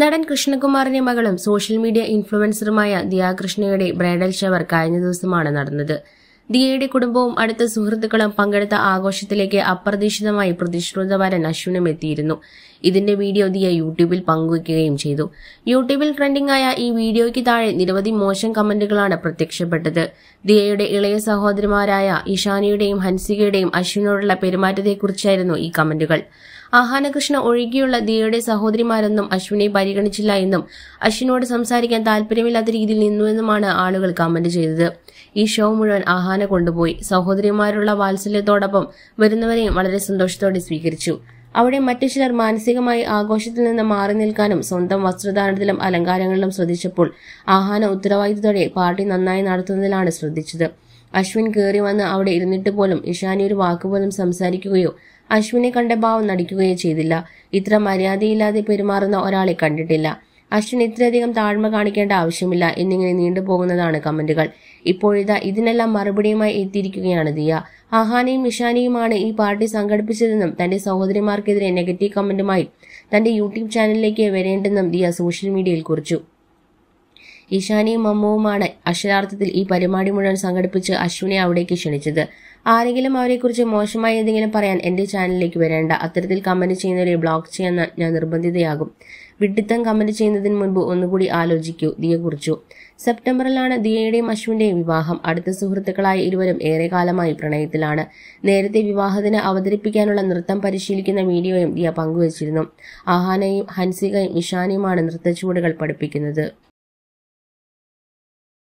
നടൻ കൃഷ്ണകുമാറിന്റെ മകളും സോഷ്യൽ മീഡിയ ഇൻഫ്ലുവൻസറുമായ ദിയാകൃഷ്ണയുടെ ബ്രൈഡൽ ഷവർ കഴിഞ്ഞ ദിവസമാണ് നടന്നത് ദിയയുടെ കുടുംബവും അടുത്ത സുഹൃത്തുക്കളും പങ്കെടുത്ത ആഘോഷത്തിലേക്ക് അപ്രതീക്ഷിതമായി പ്രതിശ്രുത അശ്വിനും എത്തിയിരുന്നു ഇതിന്റെ വീഡിയോ ദിയ യൂട്യൂബിൽ പങ്കുവയ്ക്കുകയും ചെയ്തു യൂട്യൂബിൽ ട്രെൻഡിംഗ് ആയ ഈ വീഡിയോയ്ക്ക് താഴെ നിരവധി മോശം കമന്റുകളാണ് പ്രത്യക്ഷപ്പെട്ടത് ദിയയുടെ ഇളയ സഹോദരിമാരായ ഇഷാനിയുടെയും ഹൻസികയുടെയും അശ്വിനോടുള്ള പെരുമാറ്റത്തെക്കുറിച്ചായിരുന്നു ഈ കമന്റുകൾ ആഹാനകൃഷ്ണ ഒഴികെയുള്ള ദിയയുടെ സഹോദരിമാരൊന്നും അശ്വിനെ പരിഗണിച്ചില്ല എന്നും അശ്വിനോട് സംസാരിക്കാൻ താല്പര്യമില്ലാത്ത രീതിയിൽ നിന്നുവെന്നുമാണ് ആളുകൾ കമന്റ് ചെയ്തത് ഈ ഷോ മുഴുവൻ ആഹാന കൊണ്ടുപോയി സഹോദരിമാരുള്ള വാത്സല്യത്തോടൊപ്പം വരുന്നവരെയും വളരെ സന്തോഷത്തോടെ സ്വീകരിച്ചു അവിടെ മറ്റു ചിലർ മാനസികമായി ആഘോഷത്തിൽ നിന്ന് മാറി നിൽക്കാനും സ്വന്തം വസ്ത്രധാരണത്തിലും അലങ്കാരങ്ങളിലും ശ്രദ്ധിച്ചപ്പോൾ ആഹാന ഉത്തരവാദിത്തത്തോടെ പാർട്ടി നന്നായി നടത്തുന്നതിലാണ് ശ്രദ്ധിച്ചത് അശ്വിൻ കയറി വന്ന് അവിടെ ഇരുന്നിട്ട് പോലും ഇഷാനി ഒരു വാക്കുപോലും സംസാരിക്കുകയോ അശ്വിനെ കണ്ട ഭാവം നടിക്കുകയോ ചെയ്തില്ല ഇത്ര മര്യാദയില്ലാതെ പെരുമാറുന്ന ഒരാളെ കണ്ടിട്ടില്ല അശ്വിൻ ഇത്രയധികം താഴ്മ കാണിക്കേണ്ട ആവശ്യമില്ല എന്നിങ്ങനെ നീണ്ടുപോകുന്നതാണ് കമന്റുകൾ ഇപ്പോഴിതാ ഇതിനെല്ലാം മറുപടിയുമായി എത്തിയിരിക്കുകയാണ് ദിയ അഹാനയും ഇഷാനിയുമാണ് ഈ പാർട്ടി സംഘടിപ്പിച്ചതെന്നും തന്റെ സഹോദരിമാർക്കെതിരെ നെഗറ്റീവ് കമന്റുമായി തന്റെ യൂട്യൂബ് ചാനലിലേക്ക് വരേണ്ടെന്നും ദിയ സോഷ്യൽ മീഡിയയിൽ കുറിച്ചു ഈശാനിയും അമ്മുവുമാണ് അക്ഷരാർത്ഥത്തിൽ ഈ പരിപാടി മുഴുവൻ സംഘടിപ്പിച്ച് അശ്വിനെ അവിടേക്ക് ക്ഷണിച്ചത് ആരെങ്കിലും അവരെക്കുറിച്ച് മോശമായി എന്തെങ്കിലും പറയാൻ എന്റെ ചാനലിലേക്ക് വരേണ്ട അത്തരത്തിൽ കമന്റ് ചെയ്യുന്നവരെ ബ്ലോക്ക് ചെയ്യാൻ ഞാൻ നിർബന്ധിതയാകും വിഡിത്തം കമന്റ് ചെയ്യുന്നതിന് മുൻപ് ഒന്നുകൂടി ആലോചിക്കൂ കുറിച്ചു സെപ്റ്റംബറിലാണ് ദിയയുടെയും അശ്വിന്റെയും വിവാഹം അടുത്ത സുഹൃത്തുക്കളായ ഇരുവരും ഏറെ കാലമായി പ്രണയത്തിലാണ് നേരത്തെ വിവാഹത്തിന് അവതരിപ്പിക്കാനുള്ള നൃത്തം പരിശീലിക്കുന്ന വീഡിയോയും ദിയ പങ്കുവച്ചിരുന്നു ആഹാനയും ഹൻസികയും ഇഷാനിയുമാണ് നൃത്തച്ചുവടുകൾ പഠിപ്പിക്കുന്നത്